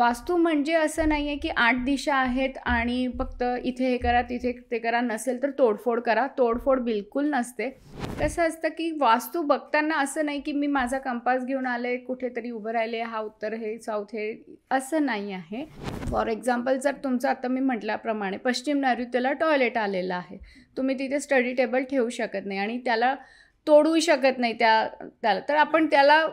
वास्तू म्हणजे असं नाही आहे की आठ दिशा आहेत आणि फक्त इथे हे करा तिथे ते करा नसेल तर तोडफोड करा तोडफोड बिलकुल नसते कसं असतं की वास्तू बघताना असं नाही की मी माझा कंपास घेऊन आले कुठेतरी उभं राहिले हा उत्तर हे साऊथ हे असं नाही आहे फॉर एक्झाम्पल जर तुमचं आता मी म्हटल्याप्रमाणे पश्चिम नैऋत्यला टॉयलेट आलेलं आहे तुम्ही तिथे स्टडी टेबल ठेवू शकत नाही आणि त्याला तोडू शकत नाही त्या त्याला तर आपण त्याला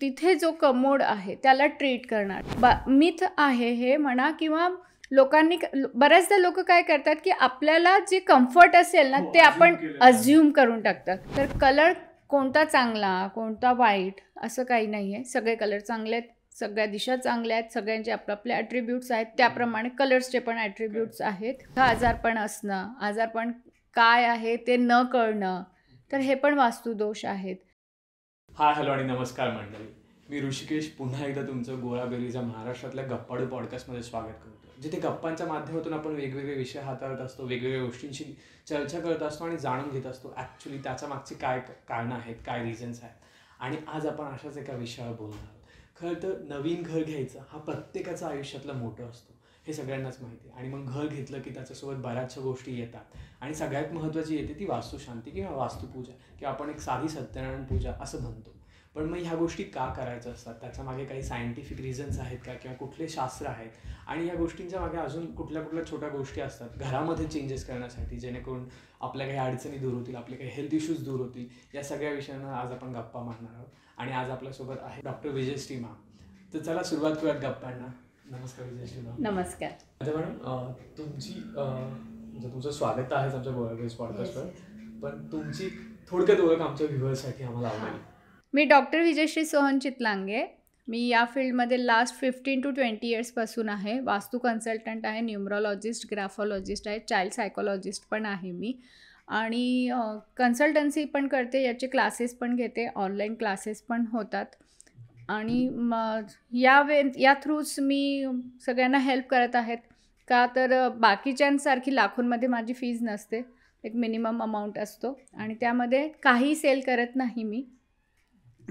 तिथे जो कमोड आहे त्याला ट्रीट करणार बा मिथ आहे हे म्हणा किंवा लोकांनी बऱ्याचदा लोक काय करतात की आपल्याला जे कम्फर्ट असेल ना हो, ते आपण अज्युम करून टाकतात तर कलर कोणता चांगला कोणता वाईट असं काही नाही आहे सगळे कलर चांगले आहेत सगळ्या दिशा चांगल्या आहेत सगळ्यांचे आपले ॲट्रिब्यूट्स आहेत हो. त्याप्रमाणे कलर्सचे पण ॲट्रिब्यूट्स आहेत आजारपण असणं आजारपण काय आहे ते न कळणं तर हे पण वास्तुदोष आहेत हाय हॅलो आणि नमस्कार मंडळी मी ऋषिकेश पुन्हा एकदा तुमचं गोळाबेरीचा महाराष्ट्रातल्या गप्पाडू पॉडकास्टमध्ये स्वागत करतो जिथे गप्पांच्या माध्यमातून आपण वेगवेगळे विषय हाताळत असतो वेगवेगळ्या गोष्टींशी चर्चा करत असतो आणि जाणून घेत असतो ॲक्च्युली त्याच्या मागची काय कारणं आहेत काय रिझन्स आहेत आणि आज आपण अशाच एका विषयावर बोलणार आहोत खरं तर नवीन घर घ्यायचं हा प्रत्येकाचा आयुष्यातला मोठं असतो हे सगळ्यांनाच माहिती आहे आणि मग घर घेतलं की त्याच्यासोबत बऱ्याचशा गोष्टी येतात आणि सगळ्यात महत्त्वाची येते ती वास्तुशांती किंवा वास्तुपूजा किंवा आपण एक साधी सत्यनारायण पूजा असं म्हणतो पण मग ह्या गोष्टी का करायचं असतात त्याच्या मागे काही सायंटिफिक रिझन्स आहेत का किंवा कुठले शास्त्र आहेत आणि या गोष्टींच्या मागे अजून कुठल्या कुठल्या छोट्या गोष्टी असतात घरामध्ये चेंजेस करण्यासाठी जेणेकरून आपल्या काही अडचणी दूर होतील आपले काही हेल्थ इश्यूज दूर होतील या सगळ्या विषयांना आज आपण गप्पा मारणार आहोत आणि आज आपल्यासोबत आहे डॉक्टर विजय स्टीमा तर चला सुरुवात करूयात गप्पांना नमस्कार नमस्कार तुमची म्हणजे स्वागत आमच्या पॉडकास्टवर पण तुमची आमच्या आम्हाला मी डॉक्टर विजयश्री सोहन चितलांगे मी या फील्डमध्ये लास्ट फिफ्टीन टू ट्वेंटी इयर्सपासून आहे वास्तू कन्सल्टंट आहे न्युमरॉलॉजिस्ट ग्राफॉलॉजिस्ट आहे चाइल्ड सायकोलॉजिस्ट पण आहे मी आणि कन्सल्टन्सी पण करते याचे क्लासेस पण घेते ऑनलाईन क्लासेस पण होतात आणि मग या वे या थ्रूच मी सगळ्यांना हेल्प करत आहेत का तर बाकीच्यांसारखी लाखोंमध्ये माझी फीज नसते एक मिनिमम अमाऊंट असतो आणि त्यामध्ये काही सेल करत नाही मी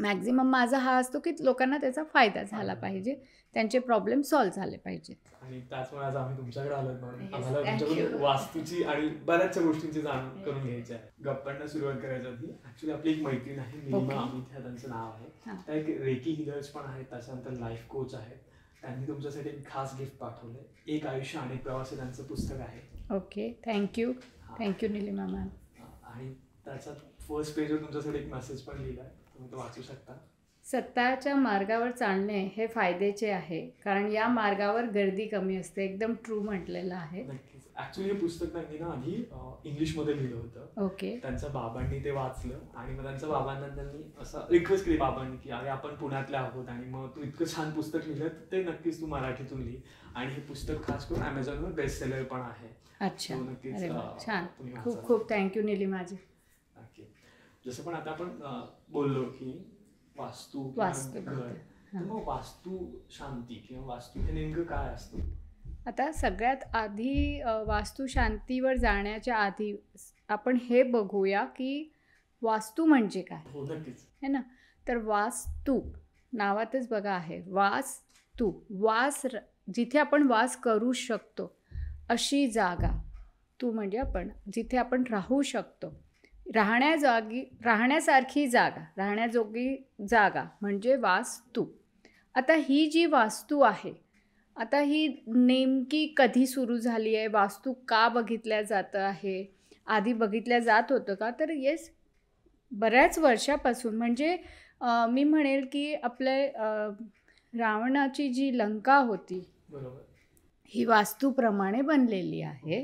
मॅक्झिमम माझा हा असतो की लोकांना त्याचा फायदा झाला पाहिजे त्यांचे प्रॉब्लेम सॉल्व्ह झाले पाहिजेत आणि त्याचमुळे आज आम्ही तुमच्याकडे आलो आम्हाला तुमच्याकडून वास्तूची आणि बऱ्याचशा गोष्टींची जाण करून घ्यायची आहे गप्पांना सुरुवात करायची होती ऍक्च्युली आपली एक मैत्रीण आहे निलिमा अमित त्यांचं नाव आहे त्या एक रेकी हिलर्स पण आहेत त्याच्यानंतर लाईफ कोच आहेत त्यांनी तुमच्यासाठी एक खास गिफ्ट पाठवलं एक आयुष्य आणि प्रवास त्यांचं पुस्तक आहे okay thank you thank you Nilima ma'am आणि त्याचा फर्स्ट पेजवर तुमच्यासाठी एक मेसेज पण लिहिला तुम्ही तो वाचू शकता सत्ताच्या मार्गावर चालणे हे फायद्याचे आहे कारण या मार्गावर गर्दी कमी असते एकदम ट्रू म्हटलेलं आहे ऍक्च्युली हे पुस्तक त्यांनी ना आधी मध्ये लिहिलं होतं ओके त्यांच्या बाबांनी ते वाचलं आणि मग त्यांच्या बाबांना त्यांनी असं रिक्वेस्ट केली बाबांनी की अरे आपण पुण्यातले आहोत आणि मग तू इतकं छान पुस्तक लिहिलं ते नक्कीच तू मराठीतून लिही आणि हे पुस्तक खास करून अमेझॉनवर बेस्ट सेलर पण आहे अच्छा छान खूप खूप थँक्यू निली माझी जसं पण आता आपण बोललो की वास्तु वास्तू शांती काय आता सगळ्यात आधी वास्तू शांतीवर जाण्याच्या आधी आपण हे बघूया की वास्तू म्हणजे काय हो, है ना तर वास्तू नावातच बघा आहे वास तू वास जिथे आपण वास करू शकतो अशी जागा तू म्हणजे आपण जिथे आपण राहू शकतो राहण्याजागी राहण्यासारखी जागा राहण्याजोगी जागा म्हणजे वास्तू आता ही जी वास्तू आहे आता ही नेमकी कधी सुरू झाली आहे वास्तू का बघितल्या जात आहे आधी बघितल्या जात होतं का तर येस बऱ्याच वर्षापासून म्हणजे मी म्हणेल की आपले रावणाची जी लंका होती ही वास्तूप्रमाणे बनलेली आहे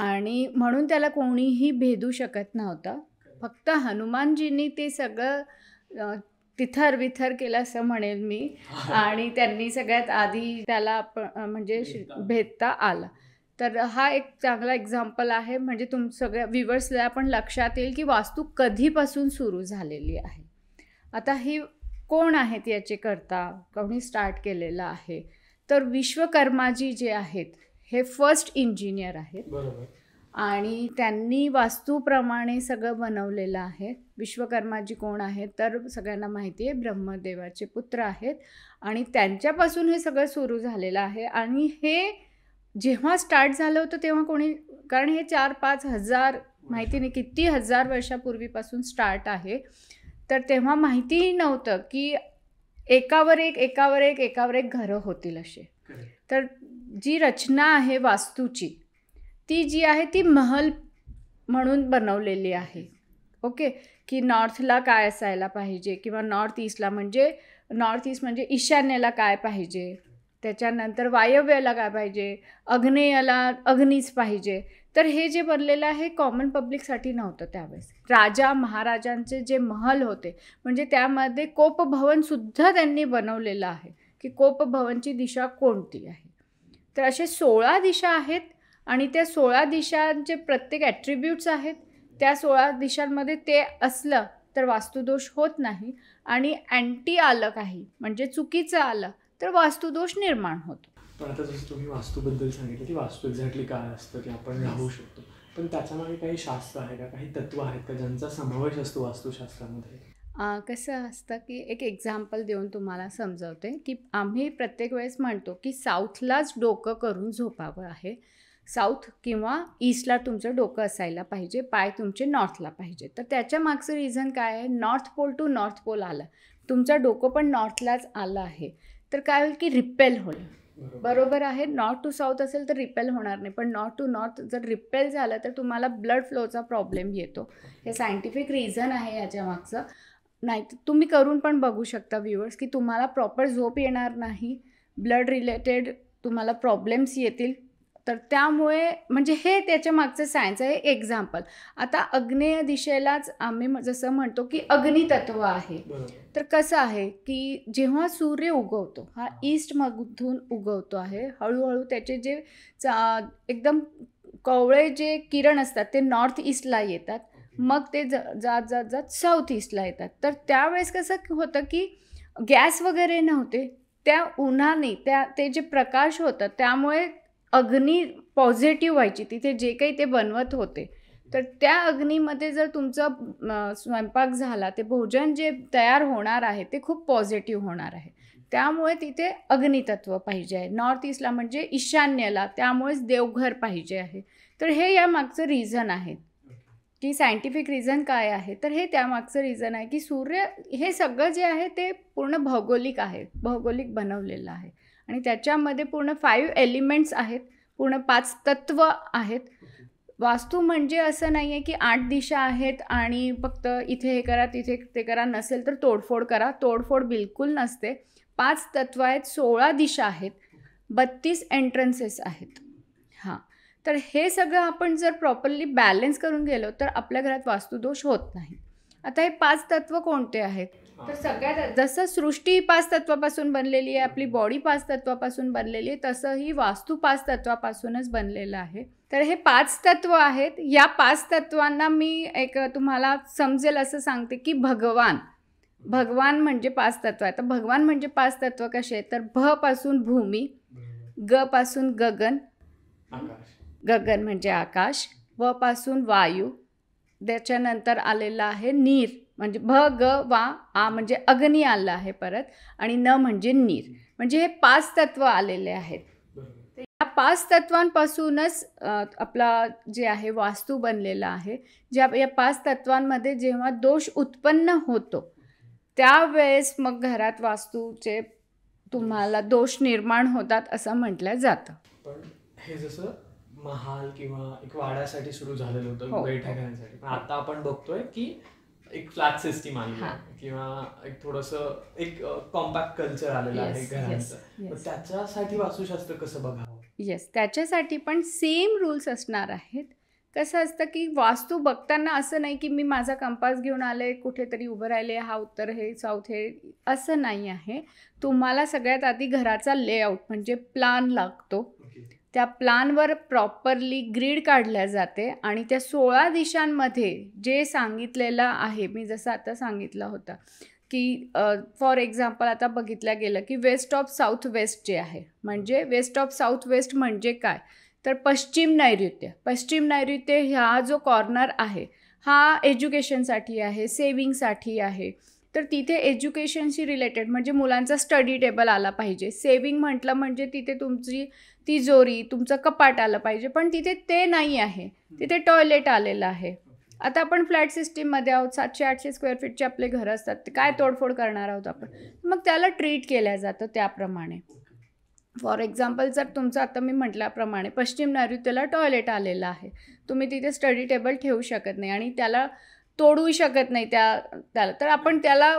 आणि म्हणून त्याला कोणीही भेदू शकत नव्हतं फक्त हनुमानजींनी ते सगळं तिथर विथर केलं असं म्हणेल मी आणि त्यांनी सगळ्यात आधी त्याला म्हणजे भेदता आला तर हा एक चांगला एक्झाम्पल आहे म्हणजे तुम सगळ्या विवर्सला पण लक्षात येईल की वास्तू कधीपासून सुरू झालेली आहे आता ही कोण आहेत याचे करता कोणी स्टार्ट केलेलं आहे तर विश्वकर्माजी जे आहेत हे फर्स्ट इंजिनियर आहेत आणि त्यांनी वास्तूप्रमाणे सगळं बनवलेलं आहे विश्वकर्माजी कोण आहेत तर सगळ्यांना माहिती आहे ब्रह्मदेवाचे पुत्र आहेत आणि त्यांच्यापासून हे सगळं सुरू झालेलं आहे आणि हे जेव्हा स्टार्ट झालं होतं तेव्हा कोणी कारण हे चार पाच हजार माहिती नाही किती हजार वर्षापूर्वीपासून स्टार्ट आहे तर तेव्हा माहितीही नव्हतं की एकावर एक एकावर एक एकावर एक घरं होतील असे तर जी रचना आहे वास्तूची ती जी आहे ती महल म्हणून बनवलेली आहे ओके की नॉर्थला काय असायला पाहिजे किंवा नॉर्थ ईस्टला म्हणजे नॉर्थ ईस्ट म्हणजे ईशान्येला काय पाहिजे त्याच्यानंतर वायव्याला काय पाहिजे अग्नेयाला अग्नीच पाहिजे तर हे जे बनलेलं आहे कॉमन पब्लिकसाठी नव्हतं त्यावेळेस राजा महाराजांचे जे महल होते म्हणजे त्यामध्ये कोपभवनसुद्धा त्यांनी बनवलेलं आहे की कोपभवनची दिशा कोणती आहे तर असे सोळा दिशा आहेत आणि त्या सोळा दिशांचे प्रत्येक ॲट्रिब्यूट्स आहेत त्या सोळा दिशांमध्ये ते असलं तर वास्तुदोष होत नाही आणि अँटी आलं काही म्हणजे चुकीचं आलं तर वास्तुदोष निर्माण होतो पण आता जसं तुम्ही वास्तूबद्दल सांगितलं की वास्तू एक्झॅक्टली काय असतं की आपण राहू शकतो पण त्याच्यामागे काही शास्त्र आहे का काही तत्व आहेत का ज्यांचा समावेश असतो वास्तुशास्त्रामध्ये कसं असतं की एक एक्झाम्पल देऊन तुम्हाला समजवते की आम्ही प्रत्येक वेळेस म्हणतो, की साऊथलाच डोकं करून झोपावं आहे. साऊथ किंवा ईस्टला तुमचं डोकं असायला पाहिजे, पाय तुमचे नॉर्थला पाहिजे. तर त्याच्या मागचं रिझन काय आहे? North pole to north pole आलं तुमचं डोकं पण नॉर्थलाच आलं आहे. तर काय होईल की रिपेल होईल. बरोबर. आहे. नॉर्थ टू साऊथ असेल तर रिपेल होणार नाही. पण नॉर्थ टू नॉर्थ जर रिपेल झालं तर तुम्हाला ब्लड फ्लोचा प्रॉब्लेम येतो. हे सायंटिफिक रिझन आहे मागचं नाही तुम्ही करून पण बघू शकता व्ह्युअर्स की तुम्हाला प्रॉपर झोप येणार नाही ब्लड रिलेटेड तुम्हाला प्रॉब्लेम्स येतील तर त्यामुळे म्हणजे हे त्याच्या मागचं सायन्स आहे एक्झाम्पल आता अग्नेय दिशेलाच आम्ही जसं म्हणतो की अग्नितत्व आहे तर कसं आहे की जेव्हा सूर्य उगवतो हा ईस्टमधून उगवतो आहे हळूहळू त्याचे जे एकदम कवळे जे किरण असतात ते नॉर्थ ईस्टला येतात मग ते जात जात जात साऊथ ईस्टला येतात तर त्यावेळेस कसं होतं की गॅस वगैरे नव्हते त्या उन्हाने त्या ते जे प्रकाश होतं त्यामुळे अग्नी पॉझिटिव्ह व्हायची तिथे जे काही ते बनवत होते तर त्या अग्नीमध्ये जर तुमचा स्वयंपाक झाला ते भोजन जे तयार होणार आहे ते खूप पॉझिटिव्ह होणार आहे त्यामुळे तिथे अग्नितत्व पाहिजे आहे नॉर्थ ईस्टला म्हणजे ईशान्यला त्यामुळेच देवघर पाहिजे आहे तर हे या मागचं रिझन आहे की सायंटिफिक रिझन काय आहे तर हे त्यामागचं रिझन आहे की सूर्य हे सगळं जे आहे ते पूर्ण भौगोलिक आहे भौगोलिक बनवलेलं आहे आणि त्याच्यामध्ये पूर्ण फाईव्ह एलिमेंट्स आहेत पूर्ण पाच तत्व आहेत वास्तू म्हणजे असं नाही आहे की आठ दिशा आहेत आणि फक्त इथे हे करा तिथे ते करा नसेल तर तोडफोड करा तोडफोड बिलकुल नसते पाच तत्व आहेत सोळा दिशा आहेत बत्तीस एंट्रन्सेस आहेत हां तर हे सगळं आपण जर प्रॉपरली बॅलेन्स करून गेलो तर आपल्या घरात वास्तुदोष होत नाही आता हे पाच तत्व कोणते आहेत तर सगळ्यात जसं सृष्टी पाच तत्वापासून बनलेली आहे आपली बॉडी पाच तत्वापासून बनलेली आहे तसं ही वास्तू पाच तत्वापासूनच बनलेलं आहे तर हे पाच तत्व आहेत या पाच तत्वांना मी एक तुम्हाला समजेल असं सांगते की भगवान भगवान म्हणजे पाच तत्व आहे तर भगवान म्हणजे पाच तत्व कसे तर भ पासून भूमी ग पासून गगन गगन म्हणजे आकाश व पासून वायू त्याच्यानंतर आलेला आहे नीर म्हणजे भ ग वा आ म्हणजे अग्नी आलं आहे परत आणि न म्हणजे नीर म्हणजे हे पाच तत्व आलेले आहेत या पाच तत्वांपासूनच आपला जे आहे वास्तू बनलेला आहे ज्या या पाच तत्वांमध्ये जेव्हा दोष उत्पन्न होतो त्यावेळेस मग घरात वास्तूचे तुम्हाला दोष निर्माण होतात असं म्हटलं जातं पण हे जसं महाल किंवा एक वाड्यासाठी सुरू झालेलं होतं हो. बैठकांसाठी आता आपण बघतोय की एक फ्लॅट सिस्टीम आली किंवा एक थोडस एक कॉम्पॅक्ट कल्चर आलेलं आहे घरांचं त्याच्यासाठी वास्तुशास्त्र कसं बघावं येस त्याच्यासाठी पण सेम रूल्स असणार आहेत कसं असतं की वास्तू बघताना असं नाही की मी माझा कंपास घेऊन आले कुठेतरी उभं राहिले हा उत्तर हे साऊथ हे असं नाही आहे तुम्हाला सगळ्यात आधी घराचा लेआउट म्हणजे प्लान लागतो त्या प्लानवर प्रॉपरली ग्रीड काढल्या जाते आणि त्या सोळा दिशांमध्ये जे सांगितलेलं आहे मी जसं आता सांगितलं होतं की फॉर एक्झाम्पल आता बघितलं गेलं की वेस्ट ऑफ साऊथ वेस्ट जे आहे म्हणजे वेस्ट ऑफ साऊथ वेस्ट म्हणजे काय तर पश्चिम नैऋत्य पश्चिम नैऋत्य ह्या जो कॉर्नर आहे हा एज्युकेशनसाठी आहे सेविंगसाठी आहे तर तिथे एज्युकेशनशी रिलेटेड म्हणजे मुलांचा स्टडी टेबल आला पाहिजे सेविंग म्हटलं म्हणजे तिथे तुमची तिजोरी तुमचं कपाट आलं पाहिजे पण तिथे ते नाही आहे तिथे टॉयलेट आलेलं आहे आता आपण फ्लॅट सिस्टीममध्ये आहोत सातशे आठशे स्क्वेअर फीटचे आपले घरं असतात ते काय तोडफोड करणार आहोत आपण मग त्याला ट्रीट केल्या जातं त्याप्रमाणे फॉर एक्झाम्पल जर तुमचं आता मी म्हटल्याप्रमाणे पश्चिम नैऋत्यला टॉयलेट आलेलं आहे तुम्ही तिथे स्टडी टेबल ठेवू शकत नाही आणि त्याला तोडू शकत नाही त्या त्याला तर आपण त्याला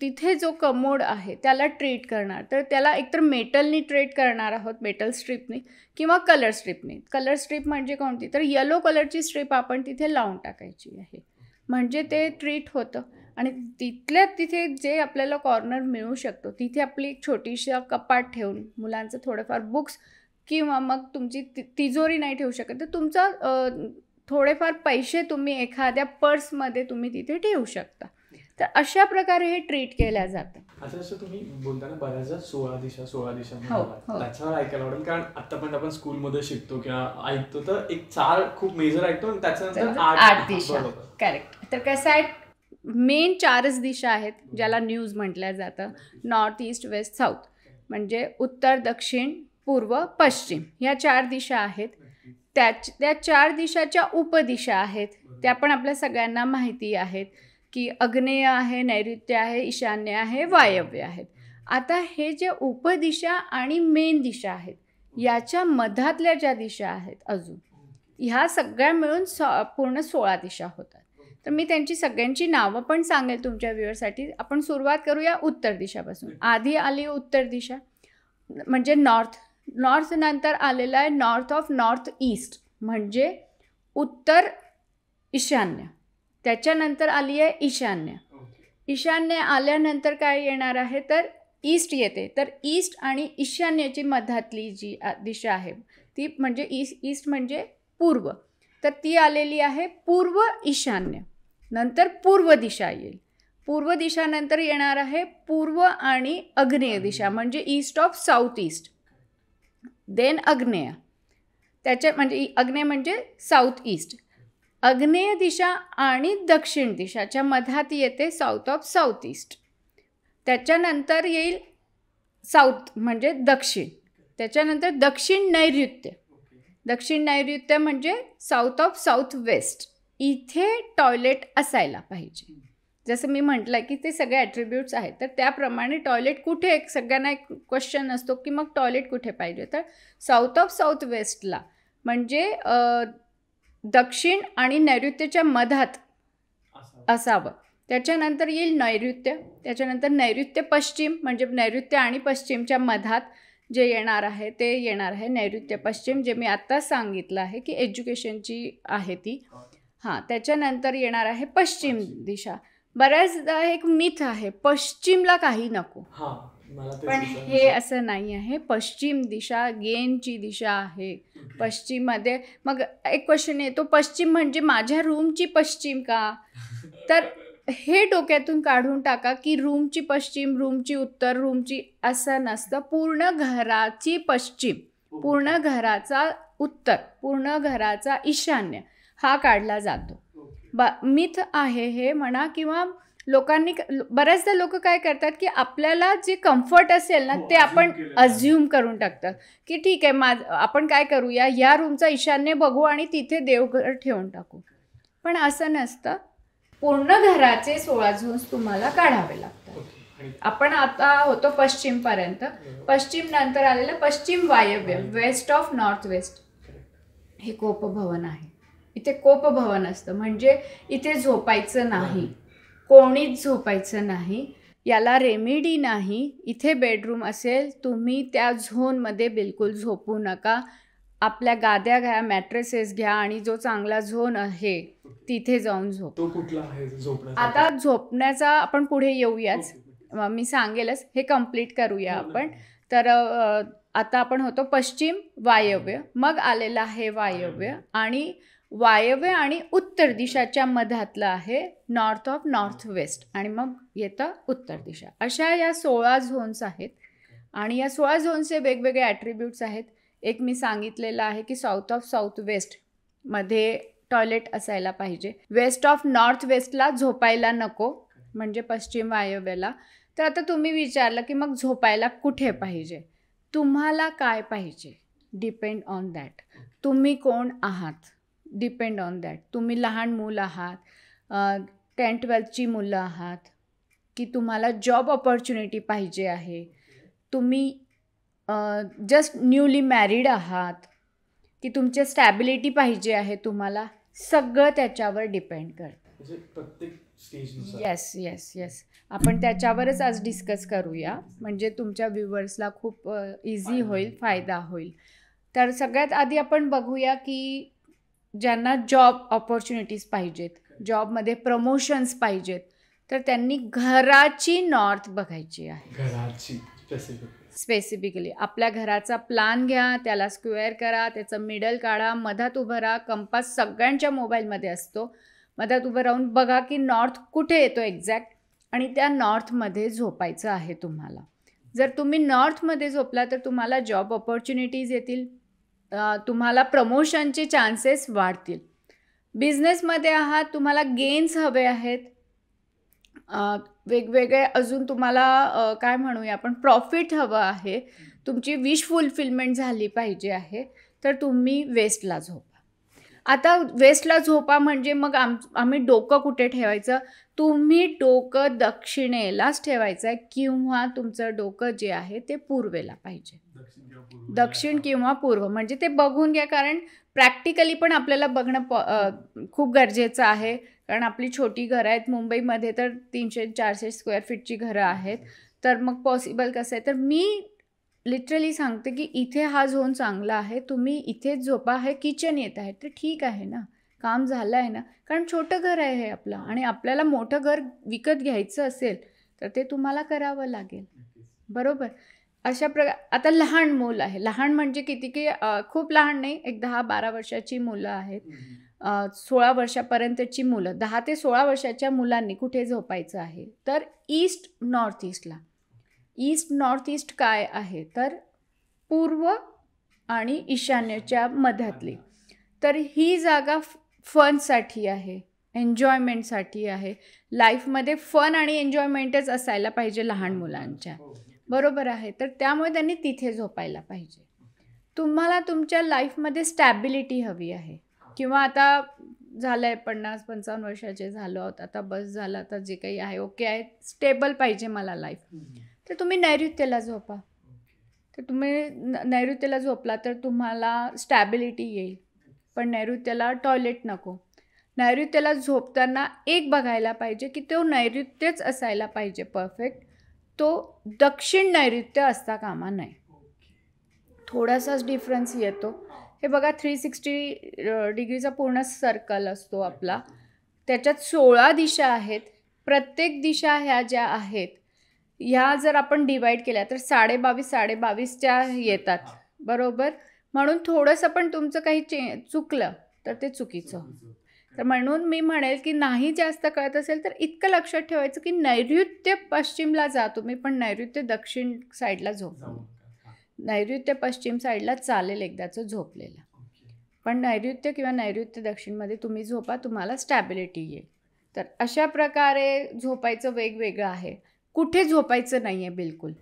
तिथे जो कमोड आहे त्याला ट्रीट करणार तर त्याला एकतर मेटलनी ट्रीट करणार आहोत मेटल स्ट्रीपनी किंवा कलर स्ट्रीपनी कलर स्ट्रीप म्हणजे कोणती तर येलो कलरची स्ट्रीप आपण तिथे लावून टाकायची आहे म्हणजे ते ट्रीट होतं आणि तिथल्या तिथे जे आपल्याला कॉर्नर मिळू शकतो तिथे आपली एक छोटीशी कपाट ठेवून मुलांचं थोडंफार बुक्स किंवा मग तुमची ति तिजोरी नाही ठेवू शकत तर तुमचा थोडेफार पैसे तुम्ही एखाद्या पर्समध्ये तुम्ही तिथे ठेवू शकता तर अशा प्रकारे हे ट्रीट केल्या जातं असं असं तुम्ही बोलताना बऱ्याचदा सोळा दिशा सोळा दिशा हो, हो. त्याच्यावर ऐकायला आवडेल कारण आतापर्यंत आपण स्कूलमध्ये शिकतो किंवा ऐकतो तर एक चार खूप मेजर ऐकतो आणि त्याच्यानंतर आठ दिशा करेक्ट तर कसं आहे मेन चारच दिशा आहेत ज्याला न्यूज म्हटल्या जातं नॉर्थ ईस्ट वेस्ट साऊथ म्हणजे उत्तर दक्षिण पूर्व पश्चिम ह्या चार दिशा आहेत त्या त्या चार दिशाच्या उपदिशा आहेत त्या पण आपल्या सगळ्यांना माहिती आहेत की अग्नेय आहे नैऋत्य आहे ईशान्य आहे वायव्य आहेत आता हे जे उपदिशा आणि मेन दिशा आहेत याच्या मधातल्या ज्या दिशा आहेत अजून ह्या सगळ्या मिळून सो पूर्ण सोळा दिशा होतात तर मी त्यांची सगळ्यांची नावं पण सांगेल तुमच्या व्ह्युअरसाठी आपण सुरुवात करूया उत्तर दिशापासून आधी आली उत्तर दिशा म्हणजे नॉर्थ नॉर्थनंतर आलेला आहे नॉर्थ ऑफ नॉर्थ ईस्ट म्हणजे उत्तर ईशान्य त्याच्यानंतर आली आहे ईशान्य ईशान्य आल्यानंतर काय येणार आहे तर ईस्ट येते तर ईस्ट आणि ईशान्याची मधातली जी दिशा आहे ती म्हणजे ईस्ट ईस्ट म्हणजे पूर्व तर ती आलेली आहे पूर्व ईशान्य नंतर पूर्व दिशा येईल पूर्व दिशानंतर येणार आहे पूर्व आणि अग्नेय दिशा म्हणजे east of south east then अग्नेय त्याच्या म्हणजे अग्नेय म्हणजे साऊथ ईस्ट अग्नेय दिशा आणि दक्षिण दिशाच्या मधात येते साऊथ ऑफ साऊथ ईस्ट त्याच्यानंतर येईल साऊथ म्हणजे दक्षिण त्याच्यानंतर दक्षिण नैऋत्य दक्षिण नैऋत्य म्हणजे साऊथ ऑफ साऊथ वेस्ट इथे टॉयलेट असायला पाहिजे जसं मी म्हटलं की ते सगळे ॲट्रिब्यूट्स आहेत तर त्याप्रमाणे टॉयलेट कुठे एक सगळ्यांना एक क्वेश्चन असतो की मग टॉयलेट कुठे पाहिजे तर साऊथ ऑफ साऊथ वेस्टला म्हणजे दक्षिण आणि नैऋत्यच्या मधात असावं त्याच्यानंतर येईल नैऋत्य त्याच्यानंतर नैऋत्य पश्चिम म्हणजे नैऋत्य आणि पश्चिमच्या मधात जे येणार आहे ते येणार आहे नैऋत्य पश्चिम जे मी आत्ताच सांगितलं आहे की एज्युकेशनची आहे ती हां त्याच्यानंतर येणार आहे पश्चिम दिशा बऱ्याचदा एक मिथ आहे पश्चिमला काही नको पण हे असं नाही आहे पश्चिम दिशा गेनची दिशा आहे पश्चिममध्ये मग एक क्वेश्चन येतो पश्चिम म्हणजे माझ्या रूमची पश्चिम का तर हे डोक्यातून काढून टाका की रूमची पश्चिम रूमची उत्तर रूमची असं नसतं पूर्ण घराची पश्चिम पूर्ण घराचा उत्तर पूर्ण घराचा ईशान्य हा काढला जातो बा मिथ आहे हे म्हणा किंवा लोकांनी बऱ्याचदा लोक काय करतात की आपल्याला जे कम्फर्ट असेल ना हो, ते आपण अज्युम करून टाकतात की ठीक आहे मा आपण काय करूया या रूमचा ईशान्य बघू आणि तिथे देवघर ठेवून टाकू पण असं नसतं पूर्ण घराचे सोळा झोन्स तुम्हाला काढावे लागतात आपण आता होतो पश्चिमपर्यंत पश्चिम नंतर आलेलं पश्चिम वायव्य वेस्ट ऑफ नॉर्थ वेस्ट हे कोपभवन आहे इथे कोपभवन असतं म्हणजे इथे झोपायचं नाही हो. कोणीच झोपायचं नाही याला रेमेडी नाही इथे बेडरूम असेल तुम्ही त्या झोनमध्ये बिलकुल झोपू नका आपल्या गाद्या घ्या मॅट्रेसेस घ्या आणि जो चांगला झोन आहे तिथे जाऊन झोप कुठला आता झोपण्याचा आपण पुढे येऊयाच मी सांगेलच हे कम्प्लीट करूया हो, आपण तर आता आपण होतो पश्चिम वायव्य मग आलेलं आहे वायव्य आणि वायव्य आणि उत्तर दिशाच्या मधातलं आहे नॉर्थ ऑफ नॉर्थ वेस्ट आणि मग येतं उत्तर दिशा अशा या सोळा झोन्स आहेत आणि या सोळा झोन्सचे वेगवेगळे ॲट्रिब्यूट्स आहेत एक मी सांगितलेलं आहे की साऊथ ऑफ साऊथ वेस्टमध्ये टॉयलेट असायला पाहिजे वेस्ट ऑफ नॉर्थ वेस्टला झोपायला नको म्हणजे पश्चिम वायव्याला तर आता तुम्ही विचारलं की मग झोपायला कुठे पाहिजे तुम्हाला काय पाहिजे डिपेंड ऑन दॅट तुम्ही कोण आहात डिपेंड ऑन दॅट तुम्ही लहान मूल आहात टेन ट्वेल्थची मुलं आहात की तुम्हाला जॉब ऑपॉर्च्युनिटी पाहिजे आहे तुम्ही जस्ट न्यूली मॅरिड आहात की तुमची स्टॅबिलिटी पाहिजे आहे तुम्हाला सगळं त्याच्यावर डिपेंड करत येस येस येस आपण त्याच्यावरच आज डिस्कस करूया म्हणजे तुमच्या व्ह्युअर्सला खूप इझी होईल फायदा होईल तर सगळ्यात आधी आपण बघूया की ज्यांना जॉब ऑपॉर्च्युनिटीज पाहिजेत जॉबमध्ये प्रमोशन्स पाहिजेत तर त्यांनी घराची नॉर्थ बघायची आहे घराची स्पेसिफिकली आपल्या घराचा प्लान घ्या त्याला स्क्वेअर करा त्याचं मिडल काढा मधात उभं राहा कंपास सगळ्यांच्या मोबाईलमध्ये असतो मधात उभं राहून बघा की नॉर्थ कुठे येतो एक्झॅक्ट आणि त्या नॉर्थमध्ये झोपायचं आहे तुम्हाला जर तुम्ही नॉर्थमध्ये झोपला तर तुम्हाला जॉब ऑपॉर्च्युनिटीज येतील तुम्हाला प्रमोशनचे चान्सेस वाढतील बिझनेसमध्ये आहात तुम्हाला गेन्स हवे आहेत वेगवेगळे अजून तुम्हाला काय म्हणूया आपण प्रॉफिट हवं आहे तुमची विश फुलफिलमेंट झाली पाहिजे आहे तर तुम्ही वेस्टला झोपा आता वेस्टला झोपा म्हणजे मग आम आम्ही डोकं कुठे ठेवायचं तुम्ही डोकं दक्षिणेलाच ठेवायचं आहे किंवा तुमचं डोकं जे आहे ते पूर्वेला पाहिजे दक्षिण किंवा पूर्व म्हणजे ते बघून घ्या कारण प्रॅक्टिकली पण आपल्याला बघणं खूप गरजेचं आहे कारण आपली छोटी घरं आहेत मुंबईमध्ये तर तीनशे चारशे स्क्वेअर फीटची घरं आहेत तर मग पॉसिबल कसं आहे तर मी लिटरली सांगते की इथे हा झोन चांगला आहे तुम्ही इथेच झोपा आहे किचन येत आहे तर ठीक आहे ना काम झालं आहे ना कारण छोटं घर आहे हे आपलं आणि आपल्याला मोठं घर विकत घ्यायचं असेल तर ते तुम्हाला करावं लागेल बरोबर अशा प्रकार आता लहान मूल आहे लहान म्हणजे किती की खूप लहान नाही एक दहा बारा वर्षाची मुलं आहेत सोळा वर्षापर्यंतची मुलं दहा ते सोळा वर्षाच्या मुलांनी कुठे झोपायचं आहे तर ईस्ट नॉर्थ ईस्टला ईस्ट नॉर्थ ईस्ट काय आहे तर पूर्व आणि ईशान्यच्या मध्यातली तर ही जागा फनसाठी आहे एन्जॉयमेंटसाठी आहे लाईफमध्ये फन आणि एन्जॉयमेंटच असायला पाहिजे लहान हो, हो. मुलांच्या हो, बरोबर आहे तर त्यामुळे त्यांनी तिथे झोपायला पाहिजे तुम्हाला तुमच्या लाईफमध्ये स्टॅबिलिटी हवी आहे किंवा आता झालं आहे पन्नास पंचावन्न वर्षाचे झालो आहोत आता बस झालं आता जे काही आहे ओके आहे स्टेबल पाहिजे मला लाईफ तर तुम्ही नैऋत्यला झोपा तर तुम्ही नैऋत्यला झोपला तर तुम्हाला स्टॅबिलिटी येईल पण नैऋत्यला टॉयलेट नको नैऋत्यला झोपताना एक बघायला पाहिजे की तो नैऋत्यच असायला पाहिजे परफेक्ट तो दक्षिण नैऋत्य असता कामा नये थोडासाच डिफरन्स येतो हे बघा थ्री सिक्स्टी डिग्रीचा पूर्ण सर्कल असतो आपला त्याच्यात सोळा दिशा आहेत प्रत्येक दिशा ह्या ज्या आहेत ह्या जर आपण डिवाईड केल्या तर साडेबावीस साडेबावीसच्या येतात बरोबर म्हणून थोडंसं पण तुमचं काही चे चुकलं तर ते चुकीचं तर म्हणून मी म्हणेल की नाही जास्त कळत असेल तर इतकं लक्षात ठेवायचं की नैऋत्य पश्चिमला जा तुम्ही पण नैऋत्य दक्षिण साईडला झोप नैऋत्य पश्चिम साईडला चालेल एकदाचं झोपलेलं पण नैऋत्य किंवा नैऋत्य दक्षिणमध्ये तुम्ही झोपा तुम्हाला स्टॅबिलिटी येईल तर अशा प्रकारे झोपायचं वेगवेगळं आहे कुठे झोपायचं नाही आहे बिलकुल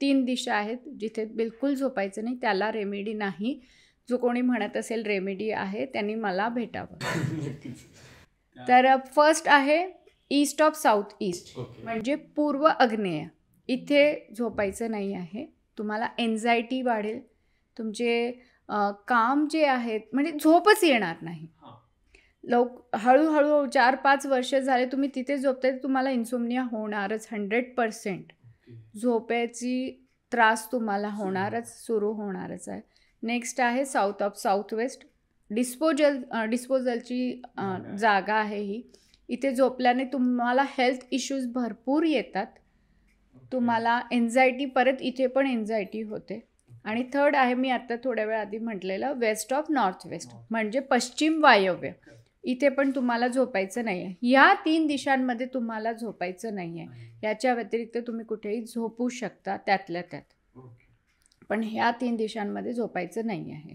तीन दिशा आहेत जिथे बिलकुल झोपायचं नाही त्याला रेमेडी नाही जो कोणी म्हणत असेल रेमेडी आहे त्यांनी मला भेटावं तर फर्स्ट आहे ईस्ट ऑफ साऊथ ईस्ट म्हणजे पूर्व अग्नेय इथे झोपायचं नाही आहे तुम्हाला एन्झायटी वाढेल तुमचे काम जे आहेत म्हणजे झोपच येणार नाही लवक हळूहळू चार पाच वर्ष झाले तुम्ही तिथे झोपताय तुम्हाला इन्सोमनिया होणारच हंड्रेड पर्सेंट झोप्याची त्रास तुम्हाला होणारच सुरू होणारच आहे नेक्स्ट आहे south of south west disposal डिस्पोजलची जागा आहे ही इथे झोपल्याने तुम्हाला हेल्थ इश्यूज भरपूर येतात तुम्हाला एन्झायटी परत इथे पण एन्झायटी होते आणि थर्ड आहे मी आता थोड्या वेळ आधी म्हटलेलं वेस्ट ऑफ नॉर्थ वेस्ट म्हणजे पश्चिम वायव्य इथे पण तुम्हाला झोपायचं नाही आहे ह्या तीन दिशांमध्ये तुम्हाला झोपायचं नाही आहे याच्या व्यतिरिक्त तुम्ही कुठेही झोपू शकता त्यातल्या त्यात पण ह्या तीन दिशांमध्ये झोपायचं नाही आहे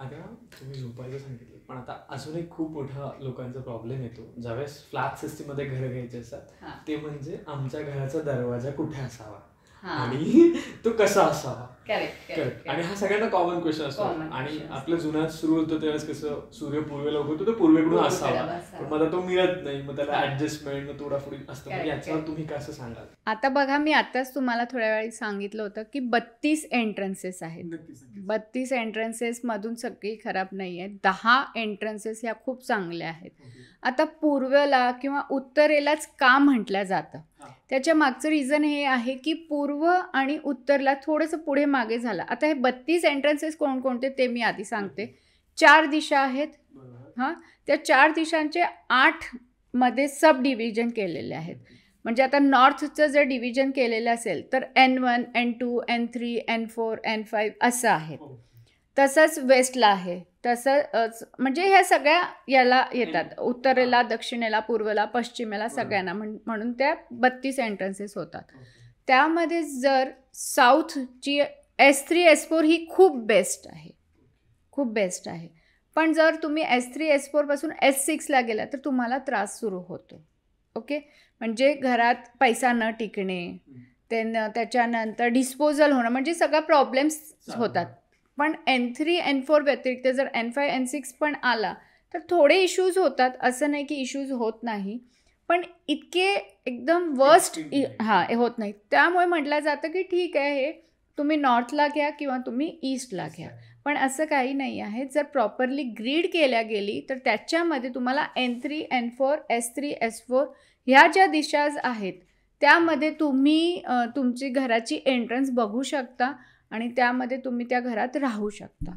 आता तुम्ही झोपायचं सांगितलं पण आता अजून एक खूप मोठा लोकांचा प्रॉब्लेम येतो ज्यावेळेस फ्लॅट मध्ये घर घ्यायचे असतात ते म्हणजे आमच्या घराचा दरवाजा कुठे असावा आणि तो कसा असावा करेक्ट आणि हा सगळ्यांना कॉमन क्वेश्चन असतो आणि आपलं जुना सुरू होतं त्यावेळेस कसं सूर्य पूर्वेला उगवतो तो पूर्वेकडून असावा पण मला तो मिळत नाही मग त्याला ऍडजस्टमेंट तोडाफोडी असतो याच्यावर तुम्ही कसं सांगाल आता बघा मी आताच तुम्हाला थोड्या वेळी सांगितलं होतं की बत्तीस एंट्रन्सेस आहेत बत्तीस एंट्रन्सेस मधून सगळी खराब नाही आहेत दहा एंट्रन्सेस ह्या खूप चांगल्या आहेत आता पूर्वला किंवा उत्तरेलाच का म्हटलं जातं त्याच्या मागचं रिझन हे आहे की पूर्व आणि उत्तरला थोडंसं पुढे मागे झालं आता हे बत्तीस एंट्रन्सेस कोणकोणते ते मी आधी सांगते चार दिशा आहेत हां त्या चार दिशांचे आठमध्ये सब डिव्हिजन केलेले आहेत म्हणजे आता नॉर्थचं जर डिव्हिजन केलेलं असेल तर N one N two N three N four N five असं आहे हो. तसंच वेस्टला आहे तसंच म्हणजे ह्या सगळ्या याला येतात उत्तरेला दक्षिणेला पूर्वेला पश्चिमेला सगळ्यांना म्हणून त्या बत्तीस एंट्रन्सेस होतात त्यामध्ये जर साऊथची एस थ्री एस फोर ही खूप बेस्ट आहे खूप बेस्ट आहे पण जर तुम्ही एस थ्री एस फोरपासून एस सिक्सला गेला तर तुम्हाला त्रास सुरू होतो ओके म्हणजे घरात पैसा न टिकणे त्यान त्याच्यानंतर डिस्पोजल होणं म्हणजे सगळा प्रॉब्लेम्स होतात पण एन थ्री एन फोर व्यतिरिक्त जर एन फाय एन सिक्स पण आला तर थोडे इश्यूज होतात असं नाही की इश्यूज होत नाही पण इतके एकदम वर्स्ट हा होत नाही त्यामुळे म्हटलं जातं की ठीक आहे हे तुम्ही नॉर्थला घ्या किंवा तुम्ही ईस्टला घ्या पण असं काही नाही आहे जर प्रॉपरली ग्रीड केल्या गेली तर त्याच्यामध्ये तुम्हाला N three N four S three S four ह्या ज्या दिशाज आहेत त्यामध्ये तुम्ही तुमची घराची एंट्रन्स बघू शकता आणि त्यामध्ये तुम्ही त्या घरात राहू शकता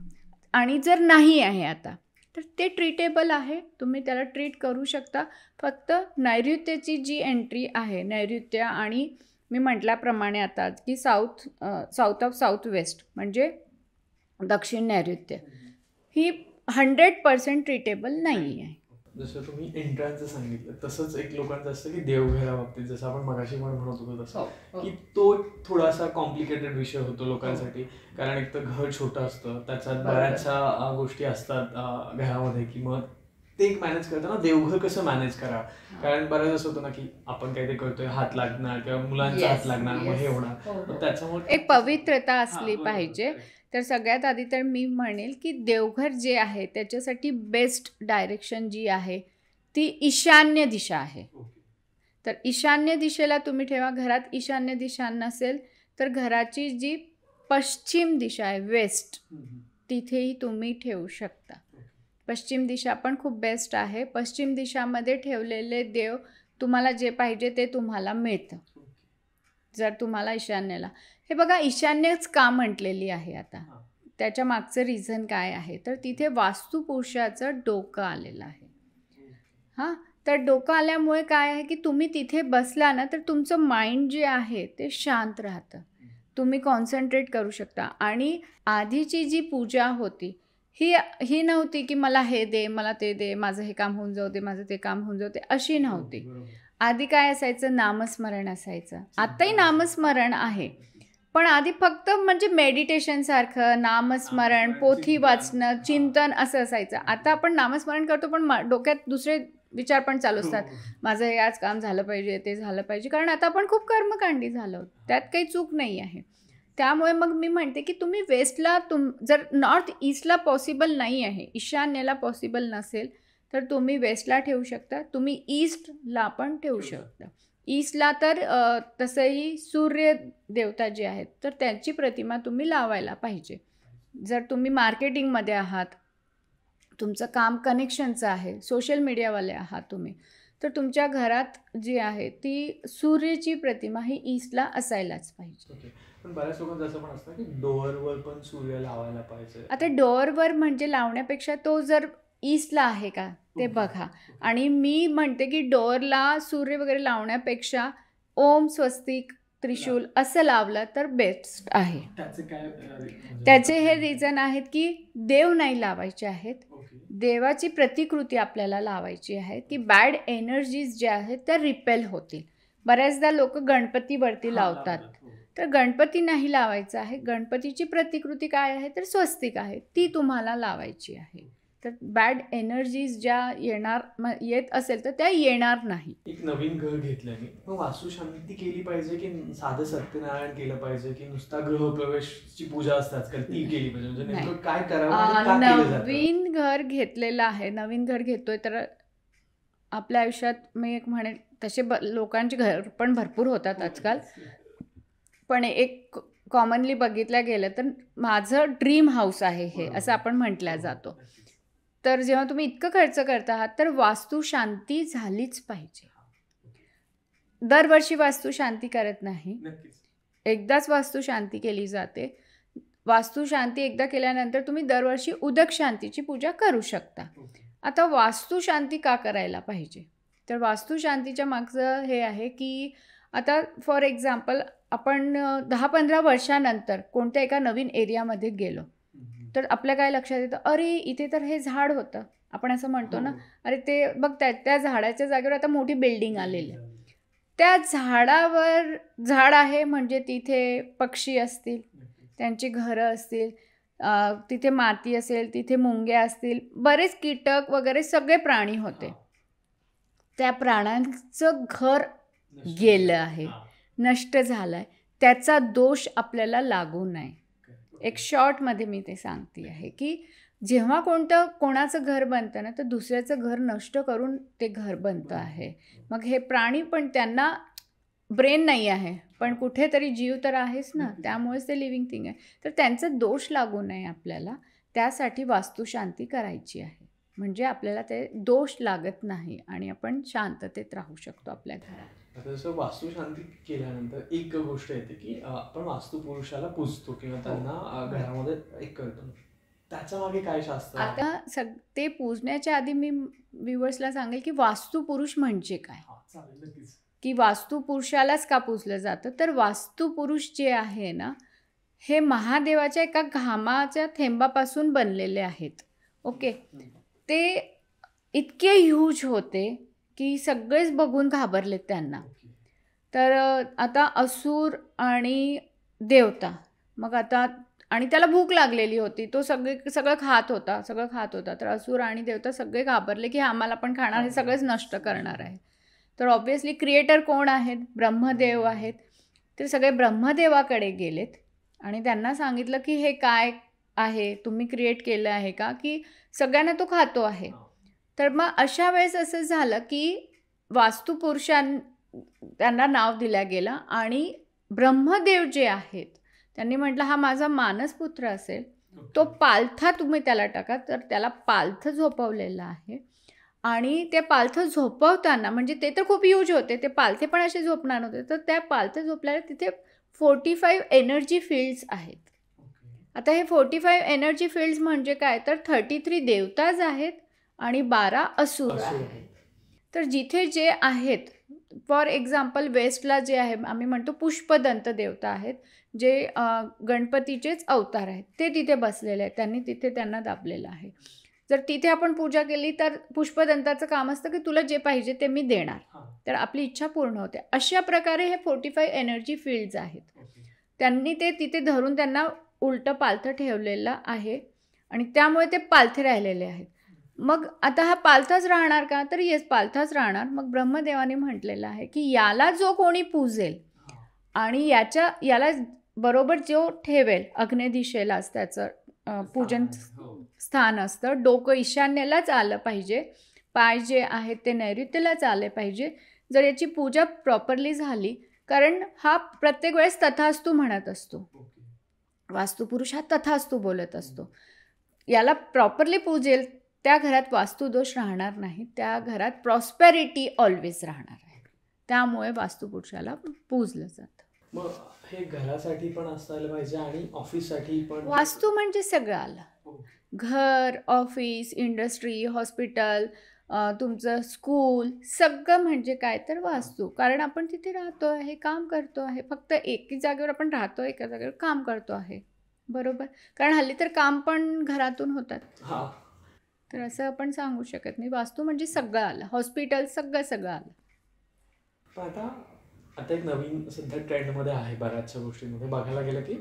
आणि जर नाही आहे आता तर ते ट्रीटेबल आहे तुम्ही त्याला ट्रीट करू शकता फक्त नैऋत्यची जी एंट्री आहे नैऋत्य आणि मी म्हटल्याप्रमाणे आता की south south of south west म्हणजे दक्षिण नैऋत्य ही हंड्रेड पर्सेंट ट्रीटेबल नाही आहे जसं तुम्ही एंट्रान्सचं सांगितलं तसंच एक लोकांचं असतं की देवघेरा बाबतीत जसं आपण मगाशी पण म्हणत होतो तसं हो, हो. की तो थोडासा कॉम्प्लिकेटेड विषय होतो लोकांसाठी कारण एक तर घर छोटं असतं त्याच्यात बऱ्याचशा गोष्टी असतात घरामध्ये की मग ते एक मॅनेज करताना देवघर कसं मॅनेज करा कारण बऱ्याच असं होतं ना की आपण ते करतोय हात लागणार किंवा मुलांचा हात लागणार हे होणार हो, हो. त्याच्यामुळे एक पवित्रता असली पाहिजे तर सगळ्यात आधी तर मी म्हणेल की देवघर जे आहे त्याच्यासाठी बेस्ट डायरेक्शन जी आहे ती ईशान्य दिशा आहे तर ईशान्य दिशेला तुम्ही ठेवा घरात ईशान्य दिशा नसेल तर घराची जी पश्चिम दिशा आहे वेस्ट तिथेही तुम्ही ठेवू शकता पश्चिम दिशा पण खूप बेस्ट आहे पश्चिम दिशामध्ये ठेवलेले देव तुम्हाला जे पाहिजे ते तुम्हाला मिळतं जर तुम्हाला ईशान्येला हे बघा ईशान्यच का म्हटलेली आहे आता त्याच्या मागचं रिझन काय आहे तर तिथे वास्तुपुरुषाचं डोकं आलेलं आहे हां तर डोकं आल्यामुळे काय आहे की तुम्ही तिथे बसला ना तर तुमचं माइंड जे आहे ते शांत राहतं तुम्ही कॉन्सन्ट्रेट करू शकता आणि आधीची जी पूजा होती ही ही नव्हती की मला हे दे मला ते दे माझं हे काम होऊन जाऊ दे माझं ते काम होऊन जाऊ दे अशी नव्हती आधी काय असायचं नामस्मरण असायचं आत्ताही नामस्मरण आहे पण आधी फक्त म्हणजे मेडिटेशनसारखं नामस्मरण पोथी वाचणं चिंतन असं असायचं आता आपण नामस्मरण करतो पण डोक्यात दुसरे विचार पण चालू असतात हो, हो, हो. माझं हे आज काम झालं पाहिजे ते झालं पाहिजे कारण आता आपण खूप कर्मकांडी झालो त्यात काही चूक नाही आहे त्यामुळे मग मी म्हणते की तुम्ही वेस्टला तुम जर नॉर्थ ईस्टला पॉसिबल नाही आहे ईशान्येला पॉसिबल नसेल तर तुम्ही वेस्टला ठेवू शकता तुम्ही ईस्टला पण ठेवू शकता ईस्टला तर तसंही सूर्य देवता जे आहेत तर त्यांची प्रतिमा तुम्ही लावायला पाहिजे जर तुम्ही मार्केटिंगमध्ये आहात तुमचं काम कनेक्शनचं आहे सोशल मीडियावाले आहात तुम्ही तर तुमच्या घरात जी आहे ती सूर्यची प्रतिमा ही ईस्टला असायलाच पाहिजे पण बऱ्याच लोकांचं असं पण असतं की पण सूर्य लावायला पाहिजे आता डोअरवर म्हणजे लावण्यापेक्षा तो जर ईस्टला आहे का ते बघा आणि मी म्हणते की डोअरला सूर्य वगैरे लावण्यापेक्षा ओम स्वस्तिक त्रिशूल असं लावलं तर बेस्ट आहे त्याचे हे रिझन आहेत की देव नाही लावायचे आहेत देवाची प्रतिकृती आपल्याला लावायची आहे की बॅड एनर्जीज ज्या आहेत त्या रिपेल होतील बऱ्याचदा लोक गणपतीवरती लावतात तर गणपती नाही लावायचा आहे गणपतीची प्रतिकृती काय आहे तर स्वस्तिक आहे ती तुम्हाला लावायची आहे तर बॅड एनर्जीज ज्या येणार येत असेल तर त्या येणार नाही एक नवीन ग्रह घेतल्याने वास्तुशांती केली पाहिजे की साधं सत्यनारायण केलं पाहिजे की नुसता ग्रहप्रवेशची पूजा असते आजकाल ती केली पाहिजे म्हणजे काय करावं नवीन घर घेतलेलं आहे नवीन घर घेतोय तर आपल्या आयुष्यात मी एक म्हणेल तसे लोकांचे घर पण भरपूर होतात हो, आजकाल पण एक कॉमनली बघितलं गेलं तर माझं ड्रीम हाऊस आहे हे असं आपण म्हटल्या जातो तर जेव्हा तुम्ही इतकं खर्च करत आहात तर वास्तुशांती शांती झालीच पाहिजे दरवर्षी वास्तू शांती करत नाही एकदाच वास्तू शांती केली जाते वास्तुशांती शांती एकदा केल्यानंतर तुम्ही दरवर्षी उदक शांतीची पूजा करू शकता आता वास्तुशांती शांती का करायला पाहिजे तर वास्तुशांतीच्या मागचं हे आहे की आता फॉर एक्झाम्पल आपण दहा पंधरा वर्षानंतर कोणत्या एका नवीन एरियामध्ये गेलो तर आपल्या काय लक्षात येतं अरे इथे तर हे झाड होतं आपण असं म्हणतो ना हो. अरे ते बघ त्या त्या झाडाच्या जागेवर आता मोठी बिल्डिंग आलेली आहे त्या झाडावर झाड आहे म्हणजे तिथे पक्षी असतील त्यांची घरं असतील तिथे माती असेल तिथे मुंग्या असतील बरेच कीटक वगैरे सगळे प्राणी होते हो. त्या प्राण्यांचं घर गेलं आहे नष्ट झाला आहे त्याचा दोष आपल्याला लागू नये एक शॉर्टमध्ये मी ते सांगते आहे की जेव्हा कोणतं कोणाचं घर बनतं ना तर दुसऱ्याचं घर नष्ट करून ते घर बनतं आहे मग हे प्राणी पण त्यांना ब्रेन नाही आहे पण कुठेतरी जीव तर आहेच ना त्यामुळेच ते लिव्हिंग थिंग आहे तर त्यांचा दोष लागू नये आपल्याला त्यासाठी वास्तुशांती करायची आहे म्हणजे आपल्याला ते दोष लागत नाही आणि आपण शांततेत राहू शकतो आपल्या घरात आता जसं वास्तुशांती केल्यानंतर एक गोष्ट येते की आपण वास्तुपुरुषाला पूजतो किंवा हो. त्यांना घरामध्ये एक करतो त्याच्या मागे काय शास्त्र आता सग ते पूजण्याच्या आधी मी व्ह्युअर्सला सांगेल की वास्तुपुरुष म्हणजे काय की वास्तुपुरुषालाच का पुजलं जातं तर वास्तुपुरुष जे आहे ना हे महादेवाच्या एका घामाच्या थेंबापासून बनलेले आहेत ओके ते इतके ह्यूज होते की सगळेच बघून घाबरलेत त्यांना तर आता असूर आणि देवता मग आता आणि त्याला भूक लागलेली होती तो सगळे सगळं खात होता सगळं खात होता तर असूर आणि देवता सगळे घाबरले की आम्हाला पण खाणार हे सगळेच नष्ट करणार आहे तर ऑब्व्हियसली क्रिएटर कोण आहेत ब्रह्मदेव आहेत ते सगळे ब्रह्मदेवाकडे गेलेत आणि त्यांना सांगितलं की हे काय आहे तुम्ही क्रिएट केलं आहे का की सगळ्यांना तो खातो आहे हो. तर मग अशा वेळेस असं झालं की वास्तुपुरुषां त्यांना नाव दिलं गेलं आणि ब्रह्मदेव जे आहेत त्यांनी म्हटलं हा माझा मानसपुत्र असेल तो पालथा तुम्ही त्याला टाका तर त्याला पालथ झोपवलेला आहे आणि ते पालथं झोपवताना म्हणजे ते तर खूप यूज होते ते पालथे पण असे झोपणार नव्हते तर त्या पालथं झोपल्याला तिथे फोर्टी फाईव्ह एनर्जी फील्ड्स आहेत आता हे फोर्टी फाईव्ह एनर्जी फील्ड्स म्हणजे काय तर थर्टी थ्री देवताज आहेत आणि बारा असुर तर जिथे जे आहेत फॉर एक्झाम्पल वेस्टला जे आहे आम्ही म्हणतो पुष्पदंत देवता आहेत जे गणपतीचेच अवतार आहेत ते तिथे बसलेले आहेत त्यांनी तिथे त्यांना दाबलेलं आहे जर तिथे आपण पूजा केली तर पुष्पदंताचं काम असतं की तुला जे पाहिजे ते मी देणार तर आपली इच्छा पूर्ण होते अशा प्रकारे हे फोर्टी एनर्जी फील्ड्स आहेत त्यांनी ते तिथे धरून त्यांना उलटं पालथं ठेवलेलं आहे आणि त्यामुळे ते पालथे राहिलेले आहेत मग आता हा पालथाच राहणार का तर येस पालथाच राहणार मग ब्रह्मदेवाने म्हटलेलं आहे की याला जो कोणी पूजेल आणि याच्या याला बरोबर जो ठेवेल अग्नेदिशेलाच त्याचं पूजन हो. स्थान असतं डोकं ईशान्येलाच आलं पाहिजे पाय जे आहेत ते नैऋत्यलाच आले पाहिजे जर याची पूजा प्रॉपरली झाली कारण हा प्रत्येक वेळेस तथास्तू म्हणत असतो वास्तुपुरुष हा तथास्तू बोलत असतो याला प्रॉपरली पूजेल त्या घरात वास्तुदोष राहणार नाही त्या घरात प्रॉस्पेरिटी ऑलवेज राहणार आहे त्यामुळे वास्तुपुरुषाला पूजलं जात मग हे घरासाठी पण असायला पाहिजे आणि ऑफिससाठी पण वास्तू म्हणजे सगळं आलं हो. घर ऑफिस इंडस्ट्री हॉस्पिटल तुमचं स्कूल सगळं म्हणजे काय तर वास्तू कारण आपण तिथे राहतो आहे काम करतो आहे फक्त एकी जागेवर आपण राहतो एका जागेवर काम करतो आहे बरोबर कारण हल्ली तर काम पण घरातून होतात तर असं आपण सांगू शकत नाही वास्तू म्हणजे सगळं आलं हॉस्पिटल सगळं सगळं आलं आता आता एक नवीन सध्या ट्रेंडमध्ये आहे बऱ्याचशा गोष्टींमध्ये बघायला गेलं की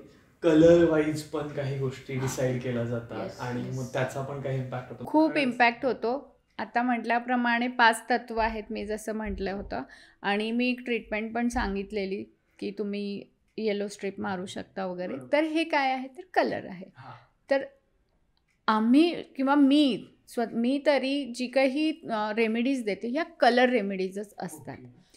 कलर वाईज पण काही गोष्टी डिसाईड केल्या जातात आणि मग त्याचा पण काही इम्पॅक्ट होतो खूप इम्पॅक्ट होतो आता म्हटल्याप्रमाणे पाच तत्व आहेत मी जसं म्हटलं होतं आणि मी एक ट्रीटमेंट पण सांगितलेली की तुम्ही येलो स्ट्रीप मारू शकता वगैरे तर हे काय आहे तर कलर आहे तर आम्ही किंवा मी स्व मी तरी जी काही रेमेडीज देते ह्या कलर रेमेडीजच असतात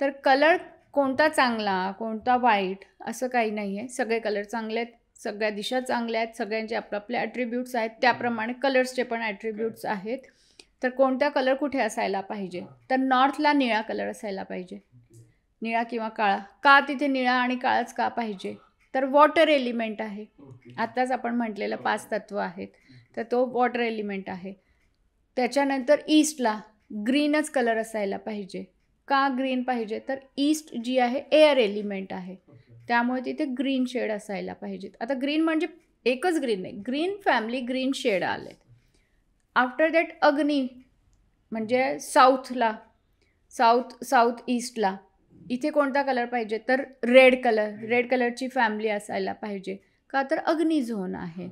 तर कलर कोणता चांगला कोणता वाईट असं काही नाही आहे सगळे कलर चांगले आहेत सगळ्या दिशा चांगल्या आहेत सगळ्यांचे आपापले ॲट्रिब्यूट्स आहेत त्याप्रमाणे कलर्सचे पण ॲट्रिब्यूट्स आहेत तर कोणता कलर कुठे असायला पाहिजे तर नॉर्थला निळा कलर असायला पाहिजे निळा किंवा काळा का तिथे निळा आणि काळाच का पाहिजे तर वॉटर एलिमेंट आहे आत्ताच आपण म्हटलेलं पाच तत्व आहेत तर तो वॉटर एलिमेंट आहे त्याच्यानंतर ईस्टला ग्रीनच कलर असायला पाहिजे का ग्रीन पाहिजे तर ईस्ट जी आहे एअर एलिमेंट आहे त्यामुळे तिथे ग्रीन शेड असायला पाहिजेत आता ग्रीन म्हणजे एकच ग्रीन नाही ग्रीन फॅमिली ग्रीन शेड आले आफ्टर दॅट अग्नी म्हणजे साऊथला साऊथ साऊथ ईस्टला इथे कोणता कलर पाहिजे तर रेड कलर रेड कलरची फॅमिली असायला पाहिजे का तर अग्नी झोन आहे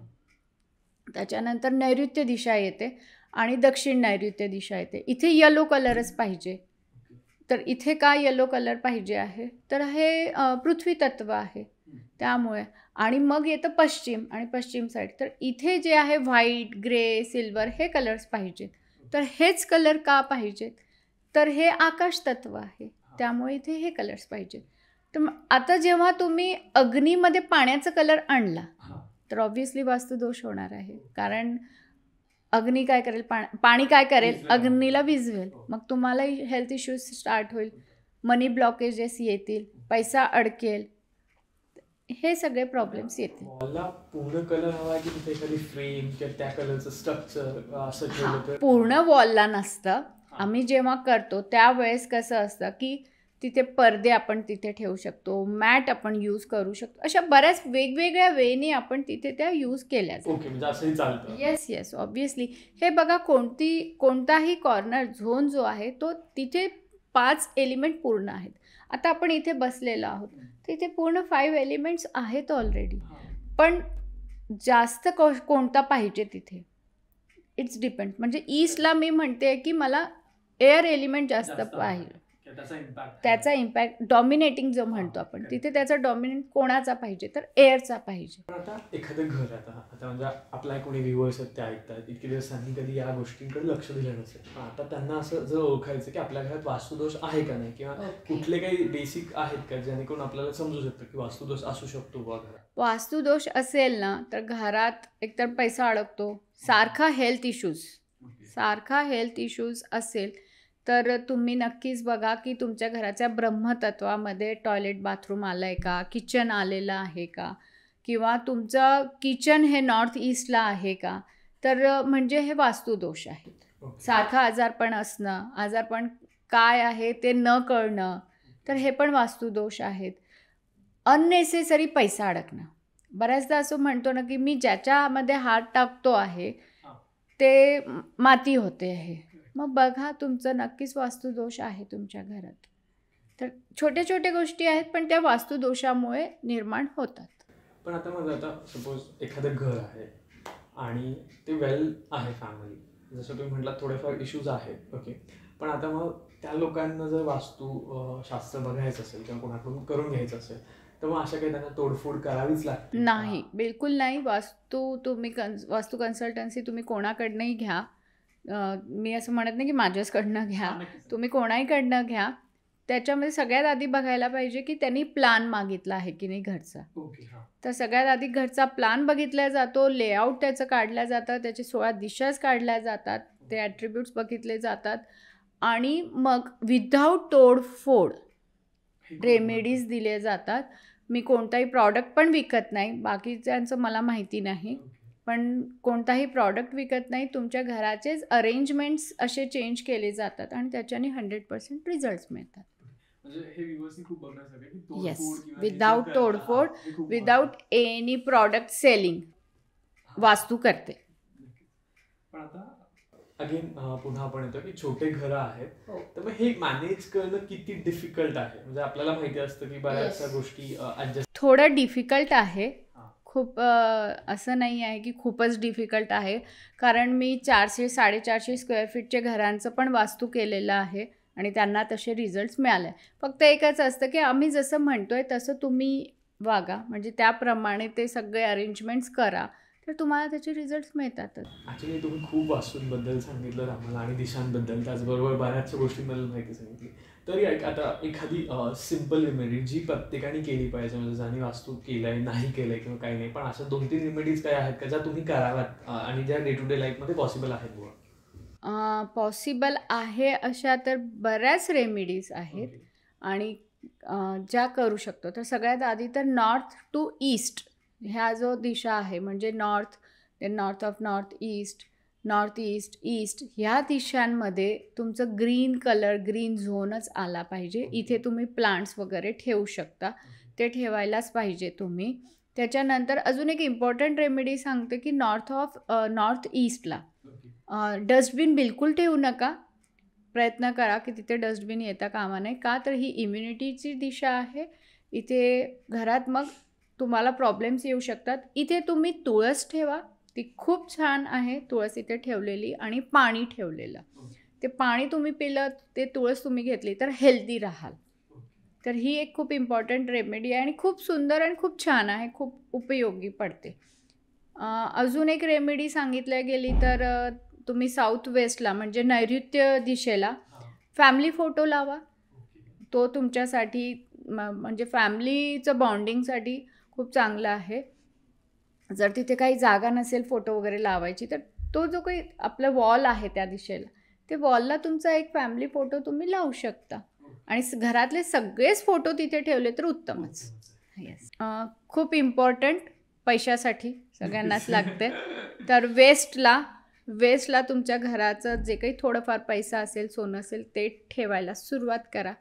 त्याच्यानंतर नैऋत्य दिशा येते आणि दक्षिण नैऋत्य दिशा येते इथे येलो कलरच पाहिजे तर इथे का येलो कलर पाहिजे आहे तर हे पृथ्वी तत्व आहे त्यामुळे आणि मग येतं पश्चिम आणि पश्चिम साईड तर इथे जे आहे व्हाईट ग्रे सिल्वर हे कलर्स पाहिजेत तर हेच कलर का पाहिजेत तर हे आकाश तत्व आहे त्यामुळे इथे हे कलर्स पाहिजेत तर आता जेव्हा तुम्ही अग्नीमध्ये पाण्याचा कलर आणला तर ऑब्व्हियसली वास्तुदोष होणार आहे कारण अग्नी काय करेल पाणी पाणी काय करेल अग्नीला विझवेल मग तुम्हालाही हेल्थ इश्यूज स्टार्ट होईल मनी ब्लॉकेजेस येतील पैसा अडकेल हे सगळे प्रॉब्लेम्स येतील पूर्ण कलर हवा की फ्रेम स्ट्रक्चर पूर्ण वॉलला नसतं आम्ही जेव्हा करतो त्यावेळेस कसं असतं की तिथे पडदे आपण तिथे ठेवू शकतो मॅट आपण यूज करू शकतो अशा बऱ्याच वेगवेगळ्या वेने आपण तिथे त्या यूज केल्या येस येस ऑब्विसली हे बघा कोणती कोणताही कॉर्नर झोन जो आहे तो तिथे पाच एलिमेंट पूर्ण आहेत आता आपण इथे बसलेलो आहोत तिथे पूर्ण फाईव्ह एलिमेंट्स आहेत ऑलरेडी पण जास्त कोणता पाहिजे तिथे इट्स डिपेंड म्हणजे ईस्टला मी म्हणते की मला एअर एलिमेंट जास्त पाहिजे त्याचा इम्पॅक्ट डॉमिनेटिंग जो म्हणतो आपण तिथे त्याचा डॉमिनेट कोणाचा पाहिजे तर एअरचा पाहिजे आता एखादं घर आता आता म्हणजे आपला कोणी व्ह्युअर्स आहेत ते ऐकतात इतके कधी या गोष्टींकडे लक्ष दिलं नसेल आता त्यांना असं जर ओळखायचं की आपल्या घरात वास्तुदोष आहे का नाही किंवा कुठले काही बेसिक आहेत का जेणेकरून आपल्याला समजू शकतं की वास्तुदोष असू शकतो बा घरात वास्तुदोष असेल ना तर घरात एकतर पैसा अडकतो सारखा हेल्थ इश्यूज सारखा हेल्थ इश्यूज असेल तर तुम्ही नक्कीच बघा की तुमच्या घराच्या ब्रह्मतत्वामध्ये टॉयलेट बाथरूम आलं आहे का किचन आलेलं आहे का किंवा तुमचं किचन हे नॉर्थ ईस्टला आहे का तर म्हणजे हे वास्तुदोष आहेत okay. सारखं आजारपण असणं आजारपण काय आहे ते न कळणं तर हे पण वास्तुदोष आहेत अननेसेसरी पैसा अडकणं बऱ्याचदा असं म्हणतो ना की मी ज्याच्यामध्ये हात टाकतो आहे ते माती होते आहे मग बघा तुमचं नक्कीच वास्तुदोष आहे तुमच्या घरात तर छोट्या छोट्या गोष्टी आहेत पण त्या वास्तुदोषामुळे निर्माण होतात पण आता माझं आता सपोज एखादं घर आहे आणि ते वेल आहे फॅमिली जसं तुम्ही म्हटलं थोडेफार इश्यूज आहेत ओके पण आता मग त्या लोकांना जर वास्तू शास्त्र बघायचं असेल किंवा कोणाकडून करून घ्यायचं असेल तर मग अशा काही त्यांना तोडफोड करावीच लागते नाही बिलकुल नाही वास्तू तुम्ही कन्स वास्तू कन्सल्टन्सी तुम्ही कोणाकडनंही घ्या मी असं म्हणत नाही की माझ्याचकडनं घ्या तुम्ही कोणाहीकडनं घ्या त्याच्यामध्ये सगळ्यात आधी बघायला पाहिजे की त्यांनी प्लान मागितला आहे की नाही घरचा तर सगळ्यात आधी घरचा प्लान बघितला जातो लेआउट त्याचं काढल्या जातं त्याचे सोळा दिशाच काढल्या जातात ते ॲट्रिब्यूट्स बघितले जातात आणि मग विदाऊट तोडफोड रेमेडीज दिले जातात मी कोणताही प्रॉडक्ट पण विकत नाही बाकी त्यांचं मला माहिती नाही पण कोणताही प्रॉडक्ट विकत नाही तुमच्या घराचेच अरेंजमेंट्स असे चेंज केले जातात आणि त्याच्याने हंड्रेड पर्सेंट रिझल्ट्स मिळतात म्हणजे येस विदाऊट तोडफोड without any product selling vastu करते पण अगेन पुन्हा आपण येतो की छोटे घर आहेत हो. तर मग हे मॅनेज करणं किती डिफिकल्ट आहे म्हणजे आपल्याला माहिती असतं की बऱ्याचशा गोष्टी थोडं डिफिकल्ट आहे खूप असं नाही आहे की खूपच डिफिकल्ट आहे कारण मी चारशे साडेचारशे स्क्वेअर फीटच्या घरांचं पण वास्तू केलेलं आहे आणि त्यांना तसे रिझल्ट्स मिळाले फक्त एकच असतं की आम्ही जसं म्हणतो आहे तसं तुम्ही वागा म्हणजे त्याप्रमाणे ते सगळे अरेंजमेंट्स करा तर तुम्हाला त्याचे रिझल्ट्स मिळतातच ॲक्च्युली तुम्ही खूप वास्तूंबद्दल सांगितलं आम्हाला आणि दिशांबद्दल त्याचबरोबर बऱ्याचशा गोष्टी मला माहिती सांगितली तरी एक आता एखादी सिम्पल रेमेडी जी प्रत्येकाने केली पाहिजे म्हणजे ज्याने वास्तू केलं नाही केलं आहे किंवा काही नाही पण अशा दोन तीन रेमेडीज काय आहेत का ज्या तुम्ही कराव्यात आणि ज्या डे टू डे लाईफमध्ये पॉसिबल आहेत बघा पॉसिबल आहे अशा तर बऱ्याच रेमेडीज आहेत आणि ज्या करू शकतो तर सगळ्यात आधी तर नॉर्थ टू ईस्ट ह्या जो दिशा आहे म्हणजे north north of north east north east east ह्या दिशांमध्ये तुमचं ग्रीन कलर ग्रीन झोनच आला पाहिजे इथे तुम्ही प्लांट्स वगैरे ठेवू शकता ते ठेवायलाच पाहिजे तुम्ही त्याच्यानंतर अजून एक इम्पॉर्टंट रेमेडी सांगते की नॉर्थ ऑफ नॉर्थ ईस्टला डस्टबिन बिलकुल ठेवू नका प्रयत्न करा की तिथे डस्टबिन येता कामा नये का तर ही इम्युनिटीची दिशा आहे इथे घरात मग तुम्हाला प्रॉब्लेम्स येऊ शकतात इथे तुम्ही तुळस ठेवा ती खूप छान आहे तुळस इथे ठेवलेली आणि पाणी ठेवलेलं ते पाणी तुम्ही पिलं ते तुळस तुम्ही घेतली तर हेल्दी राहाल तर ही एक खूप इम्पॉर्टंट रेमेडी आहे आणि खूप सुंदर आणि खूप छान आहे खूप उपयोगी पडते अजून एक रेमेडी सांगितल्या गेली तर तुम्ही साऊथ वेस्टला म्हणजे नैऋत्य दिशेला फॅमिली फोटो लावा तो तुमच्यासाठी म्हणजे फॅमिलीचं बॉन्डिंगसाठी खूप चांगला आहे जर तिथे काही जागा नसेल फोटो वगैरे लावायची तर तो जो काही आपला वॉल आहे त्या दिशेला ते वॉलला तुमचा एक फॅमिली फोटो तुम्ही लावू शकता आणि घरातले सगळेच फोटो तिथे ठेवले तर उत्तमच येस खूप इम्पॉर्टंट पैशासाठी सगळ्यांनाच लागते तर वेस्टला वेस्टला तुमच्या घराचं जे काही थोडंफार पैसा असेल सोनं असेल ते ठेवायला सुरुवात करा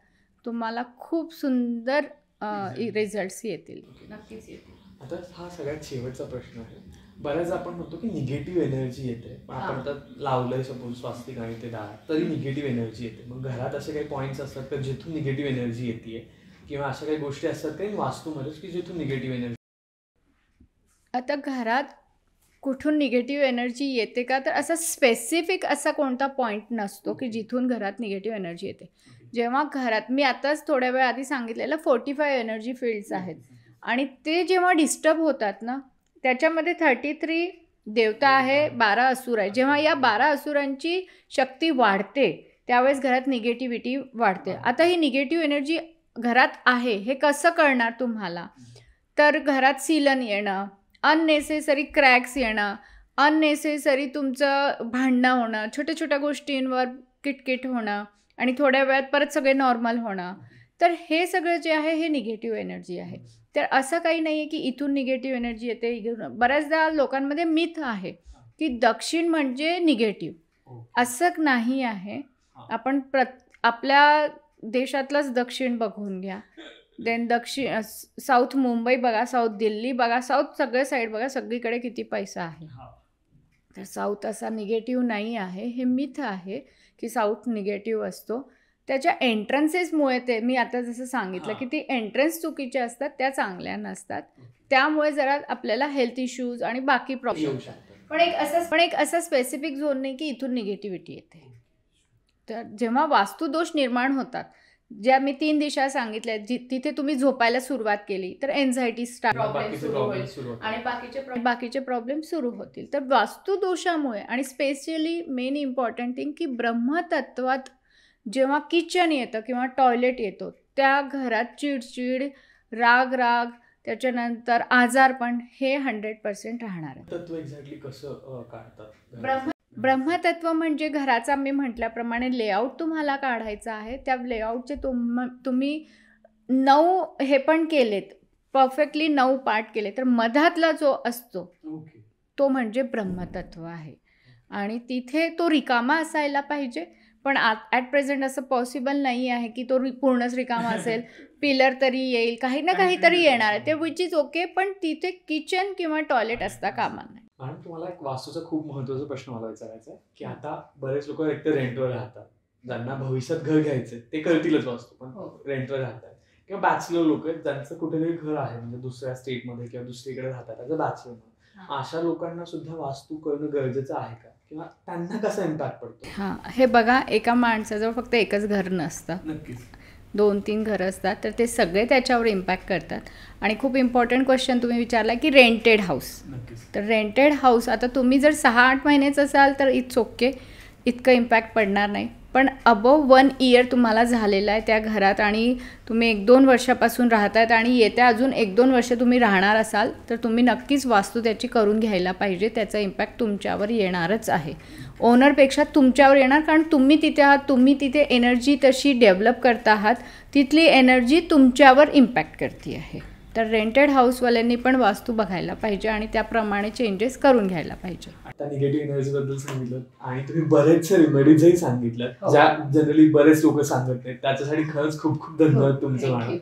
तुम्हाला खूप सुंदर रिझल्ट्स येतील नक्कीच येतील आता हा सगळ्यात शेवटचा प्रश्न आहे बऱ्याच आपण म्हणतो की निगेटिव्ह एनर्जी येते आपण आता लावलंय सपोज स्वास्तिक आणि ते दहा तरी निगेटिव्ह एनर्जी येते मग घरात असे काही पॉईंट्स असतात का जिथून निगेटिव्ह एनर्जी येते किंवा अशा काही गोष्टी असतात काही वास्तूमध्येच की जिथून निगेटिव्ह एनर्जी आता घरात कुठून निगेटिव्ह एनर्जी येते का तर असा स्पेसिफिक असा कोणता पॉईंट नसतो की जिथून घरात निगेटिव्ह एनर्जी येते जेव्हा घरात मी आताच थोड्या वेळ आधी सांगितलेलं फोर्टी फाय एनर्जी फील्ड्स आहेत आणि ते जेव्हा डिस्टर्ब होतात ना त्याच्यामध्ये थर्टी थ्री देवता आहे बारा असूर आहे जेव्हा या बारा असुरांची शक्ती वाढते त्यावेळेस घरात निगेटिव्हिटी वाढते आता ही निगेटिव्ह एनर्जी घरात आहे हे कसं करणार तुम्हाला तर घरात सीलन येणं अननेसेसरी क्रॅक्स येणं अननेसेसरी तुमचं भांडणं होणं छोट्या छोट्या गोष्टींवर किटकिट होणं आणि थोड्या वेळात परत सगळे नॉर्मल होणं तर हे सगळं जे आहे हे निगेटिव्ह एनर्जी आहे तर असं काही नाही आहे की इथून निगेटिव्ह एनर्जी येते इथून बऱ्याचदा लोकांमध्ये मिथ आहे की दक्षिण म्हणजे निगेटिव्ह असं नाही आहे आपण प्र आपल्या देशातलंच दक्षिण बघून घ्या देन दक्षिण साऊथ मुंबई बघा साऊथ दिल्ली बघा साऊथ सगळ्या साईड बघा सगळीकडे किती पैसा आहे तर साऊथ असा निगेटिव्ह नाही आहे हे मिथ आहे की साऊथ निगेटिव्ह असतो त्याच्या एंट्रन्सेसमुळे ते मी आता जसं सांगितलं की ती एंट्रन्स चुकीच्या असतात त्या चांगल्या नसतात त्यामुळे जरा आपल्याला हेल्थ इश्यूज आणि बाकी प्रॉब्लेम पण एक असं पण एक असा स्पेसिफिक झोन नाही की इथून निगेटिव्हिटी येते तर जेव्हा वास्तुदोष निर्माण होतात ज्या मी तीन दिशा सांगितल्या तिथे तुम्ही झोपायला सुरुवात केली तर एन्झायटी स्टार्ट आणि बाकीचे बाकीचे प्रॉब्लेम सुरू होतील तर वास्तुदोषामुळे आणि स्पेशली मेन इम्पॉर्टंट थिंग की ब्रह्मतत्वात जेव्हा किचन येतं किंवा टॉयलेट येतो त्या घरात चिडचिड राग राग त्याच्यानंतर आजारपण हे हंड्रेड पर्सेंट राहणार एक्झॅक्टली कसं काढतात ब्रह्मतत्व म्हणजे घराचा मी म्हटल्याप्रमाणे लेआउट तुम्हाला काढायचा आहे त्या लेआउटचे तुम तुम्ही नऊ हे पण केलेत परफेक्टली नऊ पार्ट केले तर मधातला जो असतो तो म्हणजे ब्रह्मतत्व आहे आणि तिथे तो रिकामा असायला पाहिजे पण ऍट ॲट प्रेझेंट असं पॉसिबल नाही आहे की तो पूर्णच रिकामा असेल पिलर तरी येईल काही ना काहीतरी येणार आहे ते विच इज ओके पण तिथे किचन किंवा टॉयलेट असता कामा नाही मॅडम तुम्हाला एक वास्तूचा खूप महत्वाचा प्रश्न मला विचारायचा आहे की आता बरेच लोक एकतर रेंटवर राहतात ज्यांना भविष्यात घर घ्यायचं ते करतीलच वास्तू पण रेंटवर हो. राहतात किंवा बॅचलर लोक आहेत ज्यांचं कुठेतरी घर आहे म्हणजे दुसऱ्या स्टेटमध्ये किंवा दुसरीकडे राहतात बॅचलर अशा लोकांना सुद्धा वास्तू करणं गरजेचं आहे का किंवा त्यांना हां हे बघा एका माणसाजवळ फक्त एकच घर नसतं नक्कीच दोन तीन घर असतात तर ते सगळे त्याच्यावर इम्पॅक्ट करतात आणि खूप इम्पॉर्टंट क्वेश्चन तुम्ही विचारला की रेंटेड हाऊस तर रेंटेड हाऊस आता तुम्ही जर सहा आठ महिनेच असाल तर इट्स ओके इतकं इम्पॅक्ट पडणार नाही पण अबव वन इयर तुम्हाला झालेला आहे त्या घरात आणि तुम्ही एक दोन वर्षापासून राहत आहेत आणि येत्या अजून एक दोन वर्ष तुम्ही राहणार असाल तर तुम्ही नक्कीच वास्तू त्याची करून घ्यायला पाहिजे त्याचा इम्पॅक्ट तुमच्यावर येणारच आहे ओनरपेक्षा तुमच्यावर येणार कारण तुम्ही तिथे आहात तुम्ही तिथे एनर्जी तशी डेव्हलप करत आहात तिथली एनर्जी तुमच्यावर इम्पॅक्ट करते आहे तर रेंटेड हाऊसवाल्यांनी पण वास्तू बघायला पाहिजे आणि त्याप्रमाणे चेंजेस करून घ्यायला पाहिजे आता निगेटिव्ह एनर्जी बद्दल सांगितलं आणि तुम्ही बरेचसे रेमेडीजही सांगितलं हो. ज्या जनरली बरेच लोक सांगत त्याच्यासाठी खरंच खूप खूप धन्यवाद हो, तुमचं म्हणून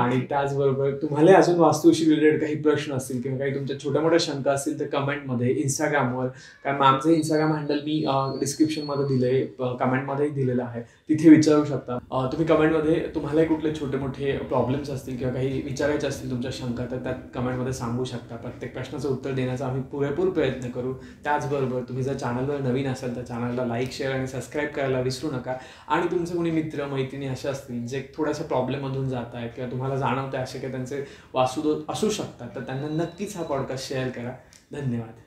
आणि त्याचबरोबर तुम्हाला अजून वास्तूशी रिलेटेड काही प्रश्न असतील किंवा काही तुमच्या छोट्या मोठ्या शंका असतील तर कमेंटमध्ये इंस्टाग्रामवर कारण आमचं इंस्टाग्राम हँडल मी डिस्क्रिप्शनमध्ये दिलं आहे कमेंटमध्येही दिलेलं आहे तिथे विचारू शकता तुम्ही कमेंटमध्ये तुम्हालाही कुठले छोटे मोठे प्रॉब्लेम्स असतील किंवा काही विचारायचे असतील तुमच्या शंका तर त्यात कमेंटमध्ये सांगू शकता प्रत्येक प्रश्नाचं उत्तर देण्याचा आम्ही पुरेपूर प्रयत्न करू त्याचबरोबर तुम्ही जर चॅनलवर नवीन असाल तर चॅनलला लाईक शेअर आणि सबस्क्राईब करायला विसरू नका आणि तुमचे कोणी मित्र मैत्रिणी असे असतील जे थोड्याशा प्रॉब्लेममधून जात आहेत किंवा तुम्हाला जाणवतं असे काही त्यांचे वासुदो असू शकतात तर त्यांना नक्कीच हा पॉडकास्ट शेअर करा धन्यवाद